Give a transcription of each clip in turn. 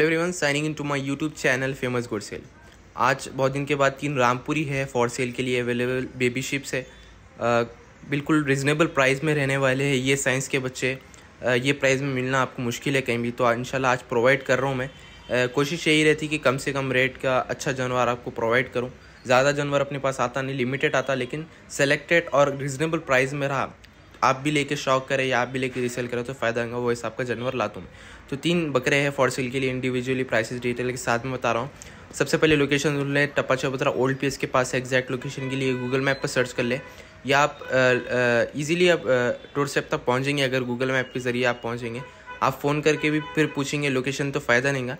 hello everyone signing in to my YouTube channel famous good sale आज बहुत दिन के बाद तीन रामपुरी है फॉर सेल के लिए अवेलेबल बेबी शिप्स है आ, बिल्कुल रिजनेबल प्राइस में रहने वाले हैं ये साइंस के बच्चे आ, ये प्राइस में मिलना आपको मुश्किल है कहीं भी तो इंशाल्लाह आज प्रोवाइड कर रहा हूँ मैं कोशिश यही रहती कि कम से कम रेट का अच्छा जानवर आपको प्रोवाइड करूँ ज़्यादा जानवर अपने पास आता नहीं लिमिटेड आता लेकिन सेलेक्टेड और रिजनेबल प्राइस में रहा आप भी लेके शौक करें या आप भी लेके रीसेल करें तो फ़ायदा होगा वो हिसाब का जानवर ला दूँ तो तीन बकरे हैं फॉर सेल के लिए इंडिविजुअली प्राइसेस डिटेल के साथ में बता रहा हूँ सबसे पहले लोकेशन ढूंढ लें टपा चौपतरा ओल्ड पी के पास एग्जैक्ट लोकेशन के लिए गूगल मैप पर सर्च कर लें या आप इजीली आप टोर स्टेप तक पहुँचेंगे अगर गूगल मैप के ज़रिए आप पहुँचेंगे आप फ़ोन करके भी फिर पूछेंगे लोकेशन तो फ़ायदा नहीं है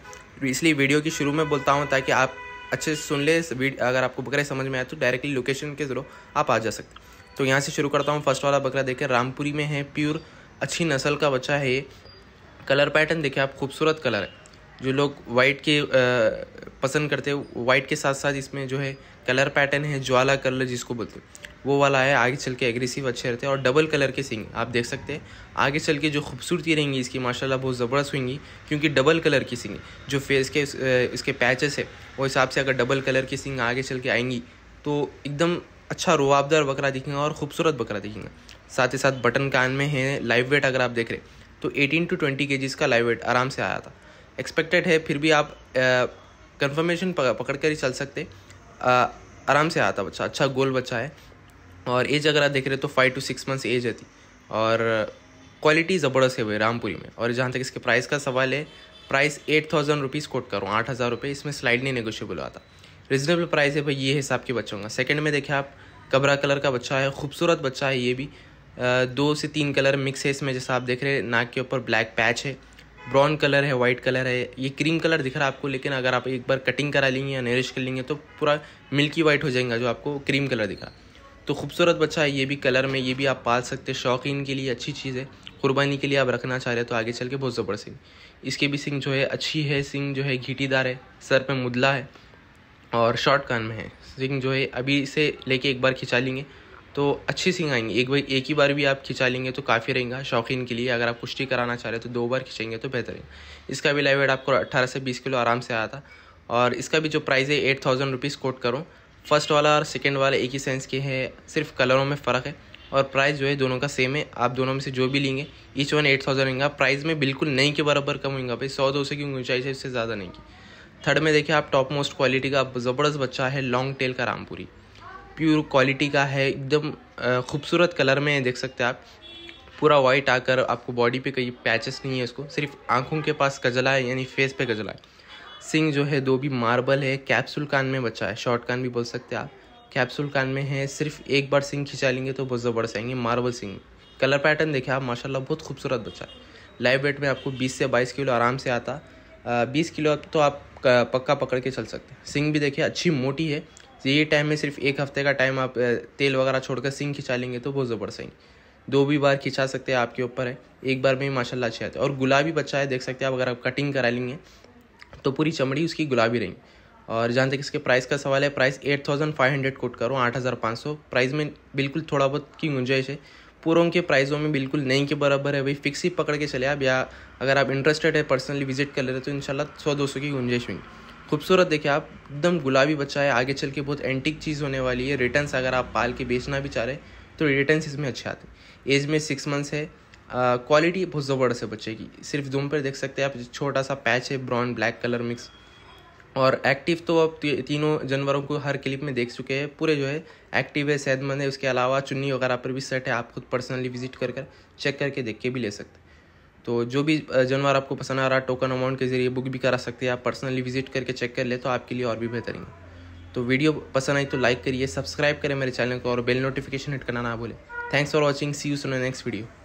इसलिए वीडियो की शुरू में बोलता हूँ ताकि आप अच्छे से सुन ले अगर आपको बकरे समझ में आए तो डायरेक्टली लोकेशन के ज़रूर आप आ जा सकते तो यहाँ से शुरू करता हूँ फर्स्ट वाला बकरा देखे रामपुरी में है प्योर अच्छी नस्ल का बच्चा है ये कलर पैटर्न देखें आप खूबसूरत कलर है जो लोग वाइट के पसंद करते हैं वाइट के साथ साथ इसमें जो है कलर पैटर्न है ज्वाला कलर जिसको बोलते हैं वो वाला है आगे चल के एग्रेसिव अच्छे रहते हैं और डबल कलर के सिंग आप देख सकते हैं आगे चल के जो खूबसूरती रहेंगी इसकी माशाल्लाह बहुत ज़बरदस्त होंगी क्योंकि डबल कलर की सिंग जो फेस के इसके पैचेस है वो हिसाब से अगर डबल कलर की सिंग आगे चल के आएंगी तो एकदम अच्छा रुआबदार बकरा दिखेगा और खूबसूरत बकरा दिखेगा साथ ही साथ बटन कान में है लाइव वेट अगर आप देख रहे तो 18 टू 20 के का लाइव वेट आराम से आया था एक्सपेक्टेड है फिर भी आप कन्फर्मेशन पकड़ कर ही चल सकते आराम से आया था बच्चा अच्छा गोल बच्चा है और एज अगर आप देख रहे तो five to six months age है थी और क्वालिटी ज़बरदस्त है भाई रामपुरी में और जहाँ तक इसके प्राइस का सवाल है price eight thousand rupees quote करो आठ हज़ार रुपये इसमें नहीं नेगोशियबल हुआ था रिजनेबल प्राइस है भाई ये हिसाब के बच्चों का सेकेंड में देखें आप कबरा कलर का बच्चा है खूबसूरत बच्चा है ये भी दो से तीन कलर मिक्स है इसमें जैसा आप देख रहे हैं नाक के ऊपर ब्लैक पैच है ब्राउन कलर है वाइट कलर है ये क्रीम कलर दिख रहा है आपको लेकिन अगर आप एक बार कटिंग करा लेंगे या नरिश कर लेंगे तो पूरा मिल्की वाइट हो जाएगा जो आपको क्रीम कलर दिखा तो खूबसूरत बच्चा है ये भी कलर में ये भी आप पाल सकते हैं शौकीन के लिए अच्छी चीज़ है कुर्बानी के लिए आप रखना चाह रहे हो तो आगे चल के बहुत ज़बरदस्त सिंह इसके भी सिंग जो है अच्छी है सिंग जो है घीटीदार है सर पर मुदला है और शॉर्ट कान में है सिंग जो है अभी से लेके एक बार खिंचा लेंगे तो अच्छी सिंग आएंगी एक बार एक ही बार भी आप खिंचा लेंगे तो काफ़ी रहेगा शौकीन के लिए अगर आप कुश्ती कराना चाह रहे हो तो दो बार खिंचेंगे तो बेहतर है इसका भी लाइव आपको अट्ठारह से बीस किलो आराम से आया था और इसका भी जो प्राइस है एट थाउजेंड रुपीज़ कोट करो फर्स्ट वाला और सेकेंड वाला एक ही सेंस के है सिर्फ कलरों में फ़र्क है और प्राइस जो है दोनों का सेम है आप दोनों में से जो भी लेंगे ईच वन एट थाउजेंड रहेंगे प्राइस में बिल्कुल नहीं के बराबर कम होगा भाई सौ दो सौ की ऊंचाई से इससे ज़्यादा नहीं की थर्ड में देखिए आप टॉप मोस्ट क्वालिटी का ज़बरदस्त बच्चा है लॉन्ग टेल का रामपुरी प्योर क्वालिटी का है एकदम खूबसूरत कलर में देख सकते हैं आप पूरा वाइट आकर आपको बॉडी पे कहीं पैचेस नहीं है उसको सिर्फ आंखों के पास कजला है यानी फेस पे कजला है सिंग जो है दो भी मार्बल है कैप्सूल कान में बच्चा है शॉर्ट कान भी बोल सकते हैं आप कैप्सूल कान में है सिर्फ एक बार सिंग खिंचा लेंगे तो बहुत ज़बरदस्त आएंगे मार्बल सिंग कलर पैटर्न देखें आप माशाला बहुत खूबसूरत बच्चा है लाइव वेट में आपको बीस से बाईस किलो आराम से आता बीस किलो तो आप पक्का पकड़ के चल सकते हैं सिंग भी देखिए अच्छी मोटी है ये टाइम में सिर्फ एक हफ्ते का टाइम आप तेल वगैरह छोड़कर सिंग खिंचा लेंगे तो बहुत ज़बरदस्त आएंगे दो भी बार खिंचा सकते हैं आपके ऊपर है एक बार में माशाला अच्छे आते हैं और गुलाबी बच्चा है देख सकते हैं आप अगर आप कटिंग करा लेंगे तो पूरी चमड़ी उसकी गुलाबी रहेंगी और जहाँ तक इसके प्राइस का सवाल है price eight thousand five hundred quote करो आठ हज़ार पाँच सौ प्राइस में बिल्कुल थोड़ा बहुत की गुंजाइश है पूरों के प्राइसों में बिल्कुल नहीं के बराबर है भाई फिक्स ही पकड़ के चले आप या अगर आप इंटरेस्टेड है पर्सनली विजिट कर ले रहे तो इनशाला सौ दो सौ की गुंजाइश हुई खूबसूरत देखिए आप एकदम गुलाबी बच्चा है आगे चल के बहुत एंटिक चीज़ होने वाली है रिटर्न अगर आप पाल के बेचना भी चाह रहे तो रिटर्न इसमें अच्छे आते हैं एज में सिक्स मंथ्स है क्वालिटी बहुत ज़बरदस्त है बच्चे की सिर्फ जूम पर देख सकते हैं आप छोटा सा पैच है ब्राउन ब्लैक कलर मिक्स और एक्टिव तो अब तीनों जानवरों को हर क्लिप में देख चुके हैं पूरे जो है एक्टिव है सेहतमंद है उसके अलावा चुन्नी वगैरह पर भी सेट है आप खुद पर्सनली विजिट कर कर चेक करके देख के भी ले सकते हैं तो जो भी जानवर आपको पसंद आ रहा है टोकन अमाउंट के जरिए बुक भी करा सकते हैं आप पर्सनली विजिट करके चेक कर ले तो आपके लिए और भी बेहतरीन तो वीडियो पसंद आई तो लाइक करिए सब्सक्राइब करें मेरे चैनल को और बेल नोटिफिकेशन हिट करना ना भूलें thanks for watching see you soon next video